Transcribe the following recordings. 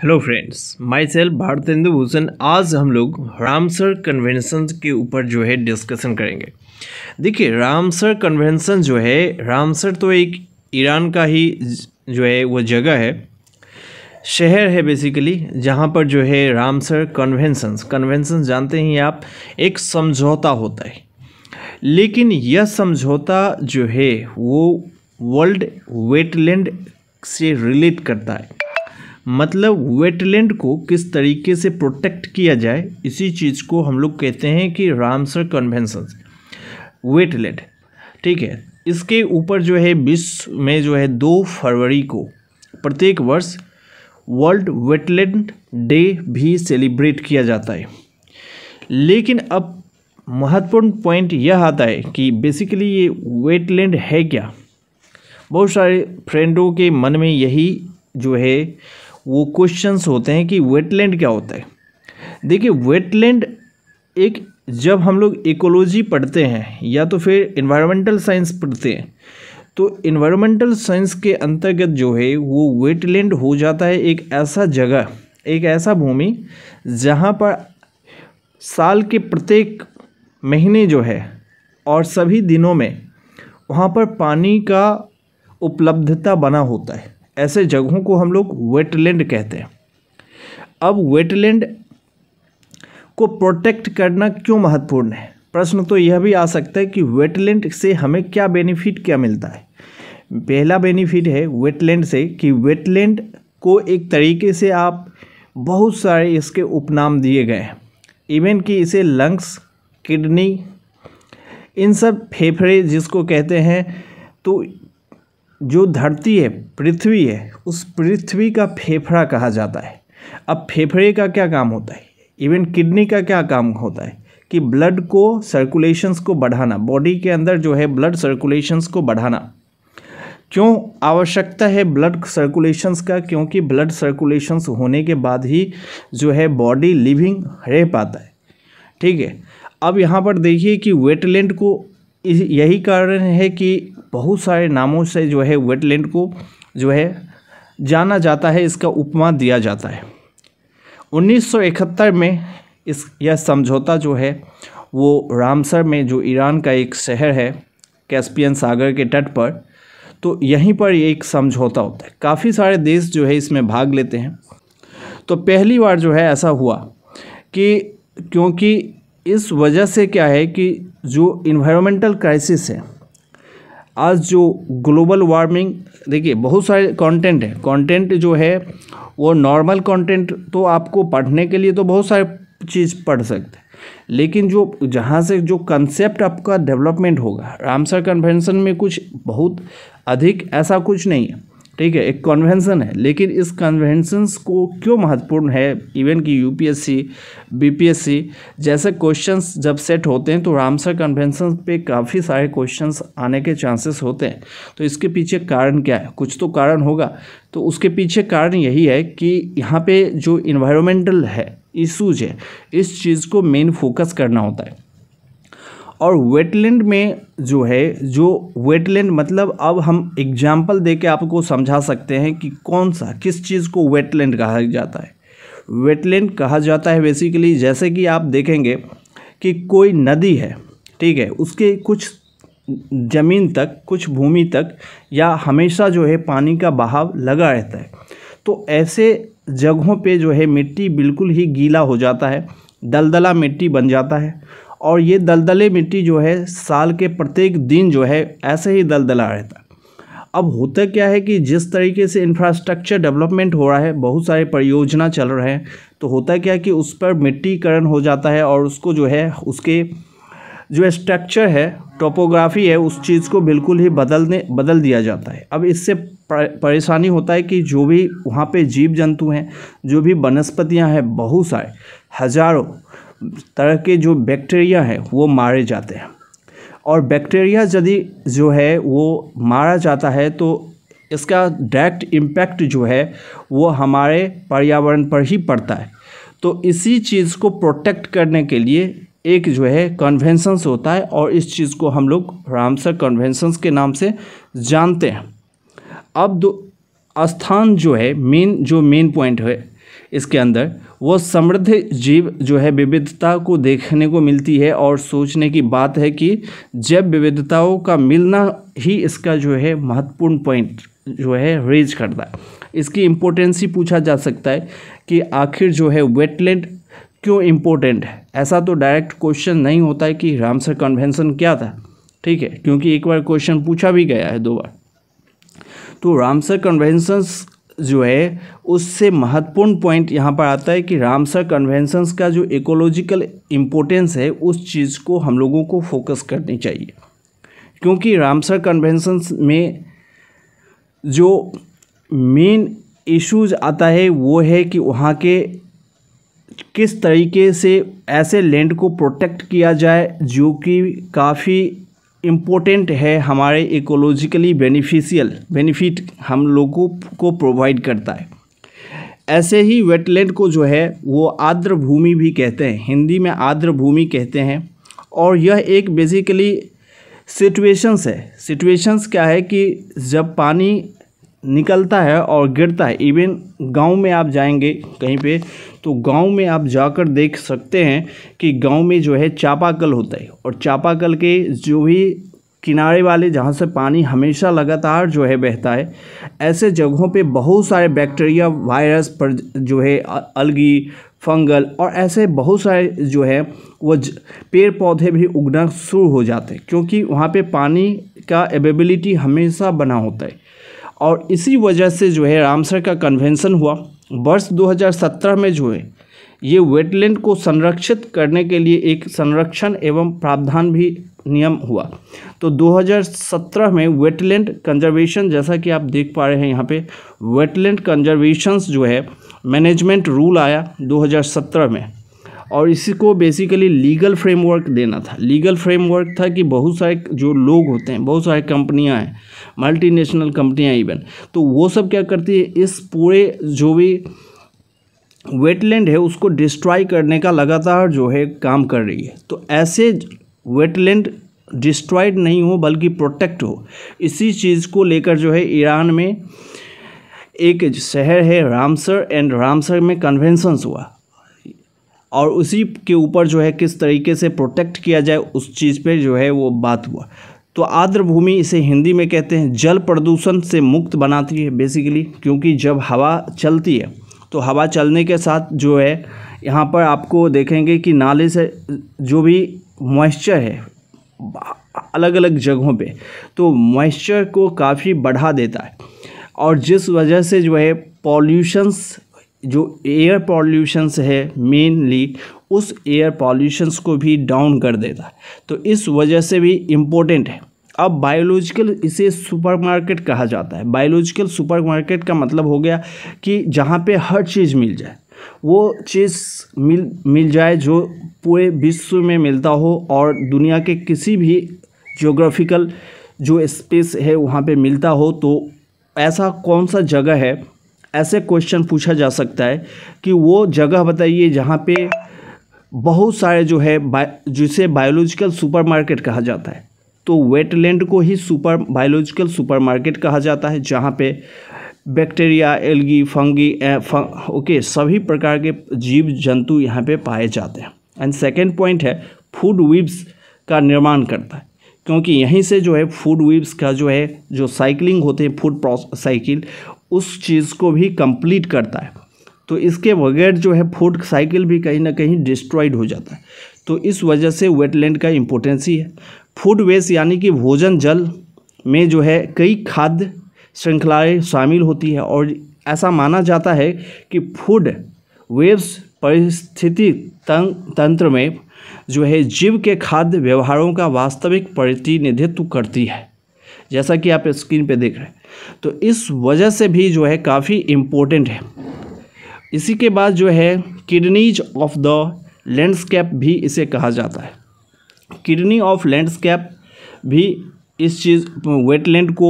hello friends myself Bharatendu Bhushan आज हम लोग रामसर कन्वेंशन के ऊपर जो है डिस्कशन करेंगे देखिए रामसर कन्वेंशन जो है रामसर तो एक ईरान का ही जो है वो जगह है शहर है बेसिकली जहाँ पर जो है रामसर कन्वेंशन कन्वेंशन जानते हैं आप एक समझौता होता है लेकिन यह समझौता जो है वो वर्ल्ड वेटलैंड से रिलेट करता है मतलब वेटलैंड को किस तरीके से प्रोटेक्ट किया जाए इसी चीज़ को हम लोग कहते हैं कि रामसर कन्वेंसन वेटलैंड ठीक है इसके ऊपर जो है विश्व में जो है दो फरवरी को प्रत्येक वर्ष वर्ल्ड वेटलैंड डे भी सेलिब्रेट किया जाता है लेकिन अब महत्वपूर्ण पॉइंट यह आता है कि बेसिकली ये वेटलैंड है क्या बहुत सारे फ्रेंडों के मन में यही जो है वो क्वेश्चंस होते हैं कि वेटलैंड क्या होता है देखिए वेटलैंड एक जब हम लोग इकोलॉजी पढ़ते हैं या तो फिर इन्वायरमेंटल साइंस पढ़ते हैं तो इन्वायरमेंटल साइंस के अंतर्गत जो है वो वेटलैंड हो जाता है एक ऐसा जगह एक ऐसा भूमि जहाँ पर साल के प्रत्येक महीने जो है और सभी दिनों में वहाँ पर पानी का उपलब्धता बना होता है ऐसे जगहों को हम लोग वेटलैंड कहते हैं अब वेटलैंड को प्रोटेक्ट करना क्यों महत्वपूर्ण है प्रश्न तो यह भी आ सकता है कि वेटलैंड से हमें क्या बेनिफिट क्या मिलता है पहला बेनिफिट है वेटलैंड से कि वेटलैंड को एक तरीके से आप बहुत सारे इसके उपनाम दिए गए हैं इवन कि इसे लंग्स किडनी इन सब फेफड़े जिसको कहते हैं तो जो धरती है पृथ्वी है उस पृथ्वी का फेफड़ा कहा जाता है अब फेफड़े का क्या काम होता है इवन किडनी का क्या काम होता है कि ब्लड को सर्कुलेशंस को बढ़ाना बॉडी के अंदर जो है ब्लड सर्कुलेशंस को बढ़ाना क्यों आवश्यकता है ब्लड सर्कुलेशंस का क्योंकि ब्लड सर्कुलेशंस होने के बाद ही जो है बॉडी लिविंग रह पाता है ठीक है अब यहाँ पर देखिए कि वेटलैंड को इस यही कारण है कि बहुत सारे नामों से जो है वेटलैंड को जो है जाना जाता है इसका उपमा दिया जाता है 1971 में इस यह समझौता जो है वो रामसर में जो ईरान का एक शहर है कैस्पियन सागर के तट पर तो यहीं पर ये एक समझौता होता है काफ़ी सारे देश जो है इसमें भाग लेते हैं तो पहली बार जो है ऐसा हुआ कि क्योंकि इस वजह से क्या है कि जो इन्वायरमेंटल क्राइसिस है आज जो ग्लोबल वार्मिंग देखिए बहुत सारे कंटेंट है कंटेंट जो है वो नॉर्मल कंटेंट तो आपको पढ़ने के लिए तो बहुत सारे चीज़ पढ़ सकते हैं लेकिन जो जहाँ से जो कंसेप्ट आपका डेवलपमेंट होगा रामसर कन्वेंशन में कुछ बहुत अधिक ऐसा कुछ नहीं है ठीक है एक कन्वेंसन है लेकिन इस कन्वेंसन्स को क्यों महत्वपूर्ण है इवन कि यूपीएससी बीपीएससी जैसे क्वेश्चंस जब सेट होते हैं तो रामसर कन्वेंसन पे काफ़ी सारे क्वेश्चंस आने के चांसेस होते हैं तो इसके पीछे कारण क्या है कुछ तो कारण होगा तो उसके पीछे कारण यही है कि यहाँ पे जो इन्वायरमेंटल है इशूज है इस चीज़ को मेन फोकस करना होता है और वेटलैंड में जो है जो वेटलैंड मतलब अब हम एग्जाम्पल दे के आपको समझा सकते हैं कि कौन सा किस चीज़ को वेटलैंड कहा जाता है वेटलैंड कहा जाता है बेसिकली जैसे कि आप देखेंगे कि कोई नदी है ठीक है उसके कुछ ज़मीन तक कुछ भूमि तक या हमेशा जो है पानी का बहाव लगा रहता है तो ऐसे जगहों पे जो है मिट्टी बिल्कुल ही गीला हो जाता है दलदला मिट्टी बन जाता है और ये दलदले मिट्टी जो है साल के प्रत्येक दिन जो है ऐसे ही दलदला रहता अब होता क्या है कि जिस तरीके से इंफ्रास्ट्रक्चर डेवलपमेंट हो रहा है बहुत सारे परियोजना चल रहे हैं तो होता क्या है कि उस पर मिट्टीकरण हो जाता है और उसको जो है उसके जो स्ट्रक्चर है टोपोग्राफी है उस चीज़ को बिल्कुल ही बदलने बदल दिया जाता है अब इससे परेशानी होता है कि जो भी वहाँ पे जीव जंतु हैं जो भी वनस्पतियाँ हैं बहुत सारे हज़ारों तरह के जो बैक्टीरिया हैं वो मारे जाते हैं और बैक्टीरिया यदि जो है वो मारा जाता है तो इसका डायरेक्ट इम्पैक्ट जो है वो हमारे पर्यावरण पर ही पड़ता है तो इसी चीज़ को प्रोटेक्ट करने के लिए एक जो है कन्वेंसन्स होता है और इस चीज़ को हम लोग रामसर कन्वेंसन्स के नाम से जानते हैं अब दो स्थान जो है मेन जो मेन पॉइंट है इसके अंदर वो समृद्ध जीव जो है विविधता को देखने को मिलती है और सोचने की बात है कि जैव विविधताओं का मिलना ही इसका जो है महत्वपूर्ण पॉइंट जो है रेज करता है इसकी इम्पोर्टेंस ही पूछा जा सकता है कि आखिर जो है वेटलैंड क्यों इम्पोर्टेंट है ऐसा तो डायरेक्ट क्वेश्चन नहीं होता है कि रामसर कन्वेंसन क्या था ठीक है क्योंकि एक बार क्वेश्चन पूछा भी गया है दो बार तो रामसर कन्वेंसन्स जो है उससे महत्वपूर्ण पॉइंट यहाँ पर आता है कि रामसर कन्वेंशंस का जो इकोलॉजिकल इम्पोर्टेंस है उस चीज़ को हम लोगों को फोकस करनी चाहिए क्योंकि रामसर कन्वेंशंस में जो मेन इश्यूज आता है वो है कि वहाँ के किस तरीके से ऐसे लैंड को प्रोटेक्ट किया जाए जो कि काफ़ी इम्पोर्टेंट है हमारे इकोलॉजिकली बेनिफिशियल बेनिफिट हम लोगों को प्रोवाइड करता है ऐसे ही वेटलैंड को जो है वो आर्द्र भूमि भी कहते हैं हिंदी में आर्द्र भूमि कहते हैं और यह एक बेसिकली सिचुएशंस है सिचुएशंस क्या है कि जब पानी निकलता है और गिरता है इवन गांव में आप जाएंगे कहीं पे तो गांव में आप जाकर देख सकते हैं कि गांव में जो है चापाकल होता है और चापाकल के जो भी किनारे वाले जहाँ से पानी हमेशा लगातार जो है बहता है ऐसे जगहों पे बहुत सारे बैक्टीरिया वायरस पर जो है अलगी फंगल और ऐसे बहुत सारे जो है वो पेड़ पौधे भी उगना शुरू हो जाते हैं क्योंकि वहाँ पे पानी का एवेबिलिटी हमेशा बना होता है और इसी वजह से जो है रामसर का कन्वेंसन हुआ वर्ष 2017 में जो है ये वेटलैंड को संरक्षित करने के लिए एक संरक्षण एवं प्रावधान भी नियम हुआ तो 2017 में वेटलैंड कंजर्वेशन जैसा कि आप देख पा रहे हैं यहाँ पे वेटलैंड कंजर्वेशंस जो है मैनेजमेंट रूल आया 2017 में और इसी को बेसिकली लीगल फ्रेमवर्क देना था लीगल फ्रेमवर्क था कि बहुत सारे जो लोग होते हैं बहुत सारे कंपनियां हैं मल्टीनेशनल कंपनियां इवन तो वो सब क्या करती है इस पूरे जो भी वेटलैंड है उसको डिस्ट्रॉय करने का लगातार जो है काम कर रही है तो ऐसे वेटलैंड डिस्ट्रॉयड नहीं हो बल्कि प्रोटेक्ट हो इसी चीज़ को लेकर जो है ईरान में एक शहर है रामसर एंड रामसर में कन्वेंसन्स हुआ और उसी के ऊपर जो है किस तरीके से प्रोटेक्ट किया जाए उस चीज़ पे जो है वो बात हुआ तो आर्द्र भूमि इसे हिंदी में कहते हैं जल प्रदूषण से मुक्त बनाती है बेसिकली क्योंकि जब हवा चलती है तो हवा चलने के साथ जो है यहाँ पर आपको देखेंगे कि नाले से जो भी मॉइस्चर है अलग अलग जगहों पे तो मॉइस्चर को काफ़ी बढ़ा देता है और जिस वजह से जो है पॉल्यूशंस जो एयर पॉल्यूशंस है मेनली उस एयर पॉल्यूशंस को भी डाउन कर देता है तो इस वजह से भी इम्पोर्टेंट है अब बायोलॉजिकल इसे सुपरमार्केट कहा जाता है बायोलॉजिकल सुपरमार्केट का मतलब हो गया कि जहाँ पे हर चीज़ मिल जाए वो चीज़ मिल मिल जाए जो पूरे विश्व में मिलता हो और दुनिया के किसी भी जोग्राफिकल जो स्पेस है वहाँ पे मिलता हो तो ऐसा कौन सा जगह है ऐसे क्वेश्चन पूछा जा सकता है कि वो जगह बताइए जहाँ पे बहुत सारे जो है बा, जिसे बायोलॉजिकल सुपरमार्केट कहा जाता है तो वेटलैंड को ही सुपर बायोलॉजिकल सुपरमार्केट कहा जाता है जहाँ पे बैक्टीरिया एल्गी फंगी ए, फं, ओके सभी प्रकार के जीव जंतु यहाँ पे पाए जाते हैं एंड सेकेंड पॉइंट है फूड वीब्स का निर्माण करता है क्योंकि यहीं से जो है फूड वीब्स का जो है जो साइकिलिंग होते हैं फूड साइकिल उस चीज़ को भी कंप्लीट करता है तो इसके बगैर जो है फूड साइकिल भी कहीं ना कहीं डिस्ट्रॉयड हो जाता है तो इस वजह से वेटलैंड का इम्पोर्टेंस ही है फूड वेस्ट यानी कि भोजन जल में जो है कई खाद्य श्रृंखलाएँ शामिल होती है और ऐसा माना जाता है कि फूड वेव्स परिस्थिति तंत्र में जो है जीव के खाद्य व्यवहारों का वास्तविक प्रतिनिधित्व करती है जैसा कि आप स्क्रीन पे देख रहे हैं तो इस वजह से भी जो है काफ़ी इम्पोर्टेंट है इसी के बाद जो है किडनीज ऑफ द लैंडस्केप भी इसे कहा जाता है किडनी ऑफ लैंडस्केप भी इस चीज़ वेटलैंड को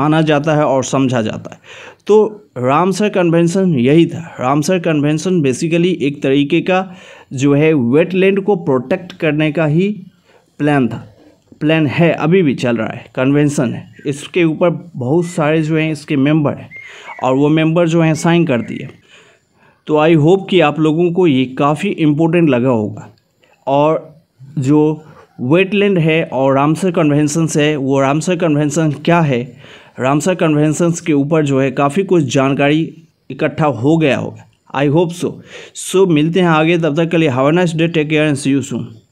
माना जाता है और समझा जाता है तो रामसर कन्वेंशन यही था रामसर कन्वेंशन बेसिकली एक तरीके का जो है वेटलैंड को प्रोटेक्ट करने का ही प्लान था प्लान है अभी भी चल रहा है कन्वेंसन है इसके ऊपर बहुत सारे जो हैं इसके मेंबर हैं और वो मेंबर जो हैं साइन कर दिए तो आई होप कि आप लोगों को ये काफ़ी इम्पोर्टेंट लगा होगा और जो वेटलैंड है और रामसर कन्वेंसन है वो रामसर कन्वेंसन क्या है रामसर कन्वेंसन के ऊपर जो है काफ़ी कुछ जानकारी इकट्ठा हो गया होगा आई होप सो सो मिलते हैं आगे तब तक के लिए have a nice day take care and see you soon